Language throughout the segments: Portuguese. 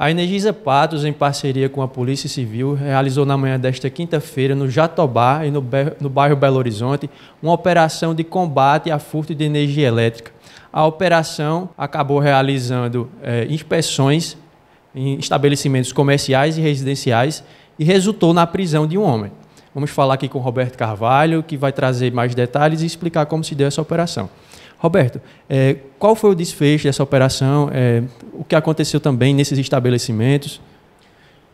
A Energisa Patos, em parceria com a Polícia Civil, realizou na manhã desta quinta-feira, no Jatobá e no, no bairro Belo Horizonte, uma operação de combate a furto de energia elétrica. A operação acabou realizando é, inspeções em estabelecimentos comerciais e residenciais e resultou na prisão de um homem. Vamos falar aqui com o Roberto Carvalho, que vai trazer mais detalhes e explicar como se deu essa operação. Roberto, é, qual foi o desfecho dessa operação? É, que aconteceu também nesses estabelecimentos?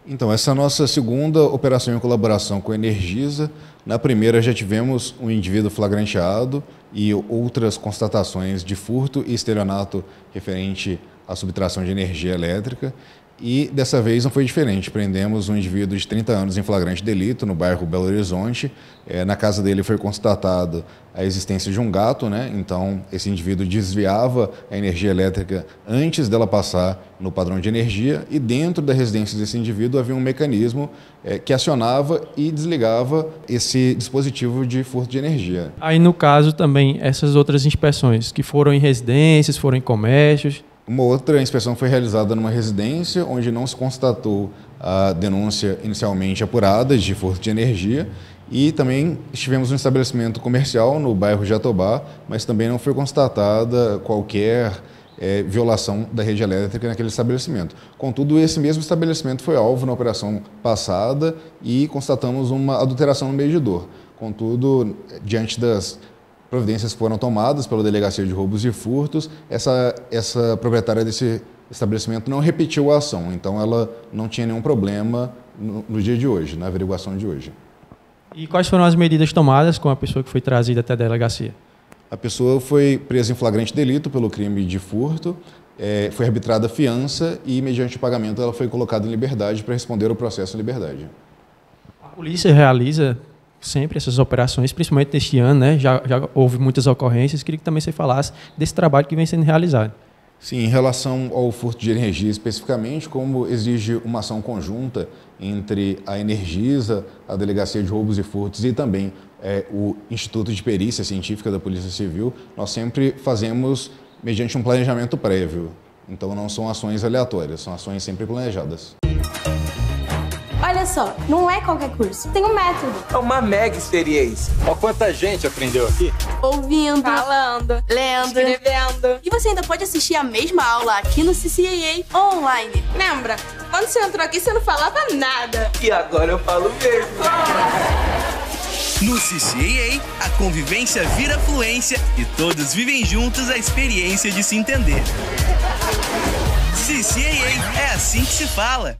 Então, essa é a nossa segunda operação em colaboração com a Energisa. Na primeira já tivemos um indivíduo flagranteado e outras constatações de furto e estelionato referente à subtração de energia elétrica. E dessa vez não foi diferente. Prendemos um indivíduo de 30 anos em flagrante delito no bairro Belo Horizonte. É, na casa dele foi constatada a existência de um gato, né? Então esse indivíduo desviava a energia elétrica antes dela passar no padrão de energia. E dentro da residência desse indivíduo havia um mecanismo é, que acionava e desligava esse dispositivo de furto de energia. Aí no caso também essas outras inspeções que foram em residências, foram em comércios. Uma outra inspeção foi realizada numa residência onde não se constatou a denúncia inicialmente apurada de furto de energia e também estivemos um estabelecimento comercial no bairro Jatobá, mas também não foi constatada qualquer é, violação da rede elétrica naquele estabelecimento. Contudo, esse mesmo estabelecimento foi alvo na operação passada e constatamos uma adulteração no medidor. Contudo, diante das providências foram tomadas pela Delegacia de Roubos e Furtos. Essa, essa proprietária desse estabelecimento não repetiu a ação, então ela não tinha nenhum problema no, no dia de hoje, na averiguação de hoje. E quais foram as medidas tomadas com a pessoa que foi trazida até a delegacia? A pessoa foi presa em flagrante delito pelo crime de furto, é, foi arbitrada fiança e, mediante o pagamento, ela foi colocada em liberdade para responder ao processo em liberdade. A polícia realiza sempre essas operações, principalmente neste ano, né? Já, já houve muitas ocorrências. Queria que também você falasse desse trabalho que vem sendo realizado. Sim, em relação ao furto de energia especificamente, como exige uma ação conjunta entre a Energisa, a Delegacia de Roubos e Furtos e também é, o Instituto de Perícia Científica da Polícia Civil, nós sempre fazemos mediante um planejamento prévio. Então não são ações aleatórias, são ações sempre planejadas. Olha só, não é qualquer curso, tem um método. É uma mega experiência. Olha quanta gente aprendeu aqui. Ouvindo, falando, lendo, escrevendo. E você ainda pode assistir a mesma aula aqui no CCAA online. Lembra? Quando você entrou aqui, você não falava nada. E agora eu falo mesmo. No CCAA, a convivência vira fluência e todos vivem juntos a experiência de se entender. CCAA é assim que se fala.